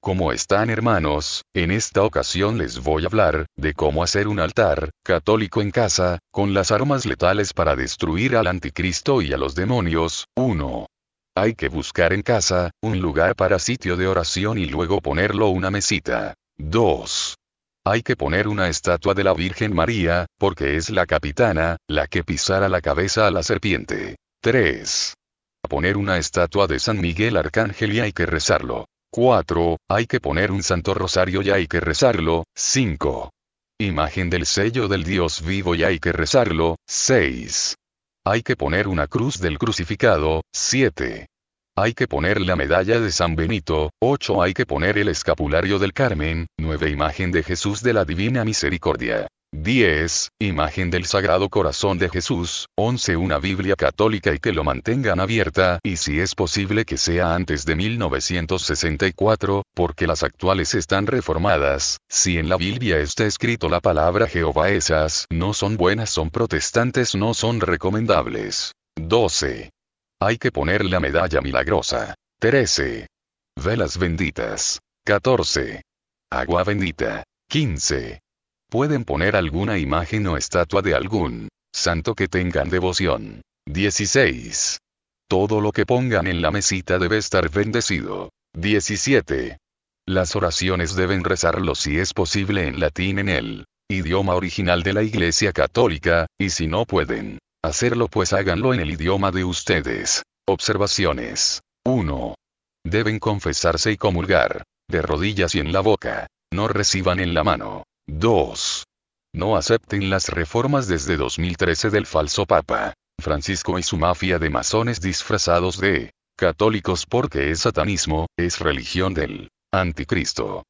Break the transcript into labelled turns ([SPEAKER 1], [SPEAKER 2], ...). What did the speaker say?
[SPEAKER 1] Como están hermanos? En esta ocasión les voy a hablar, de cómo hacer un altar, católico en casa, con las armas letales para destruir al anticristo y a los demonios. 1. Hay que buscar en casa, un lugar para sitio de oración y luego ponerlo una mesita. 2. Hay que poner una estatua de la Virgen María, porque es la capitana, la que pisara la cabeza a la serpiente. 3. Poner una estatua de San Miguel Arcángel y hay que rezarlo. 4. Hay que poner un santo rosario y hay que rezarlo. 5. Imagen del sello del Dios vivo y hay que rezarlo. 6. Hay que poner una cruz del crucificado. 7. Hay que poner la medalla de San Benito. 8. Hay que poner el escapulario del Carmen. 9. Imagen de Jesús de la Divina Misericordia. 10. Imagen del Sagrado Corazón de Jesús. 11. Una Biblia católica y que lo mantengan abierta y si es posible que sea antes de 1964, porque las actuales están reformadas. Si en la Biblia está escrito la palabra Jehová esas no son buenas, son protestantes, no son recomendables. 12. Hay que poner la medalla milagrosa. 13. Velas benditas. 14. Agua bendita. 15. Pueden poner alguna imagen o estatua de algún santo que tengan devoción. 16. Todo lo que pongan en la mesita debe estar bendecido. 17. Las oraciones deben rezarlo si es posible en latín en el idioma original de la Iglesia Católica, y si no pueden hacerlo pues háganlo en el idioma de ustedes. Observaciones. 1. Deben confesarse y comulgar, de rodillas y en la boca, no reciban en la mano, 2. No acepten las reformas desde 2013 del falso Papa. Francisco y su mafia de masones disfrazados de católicos porque es satanismo, es religión del anticristo.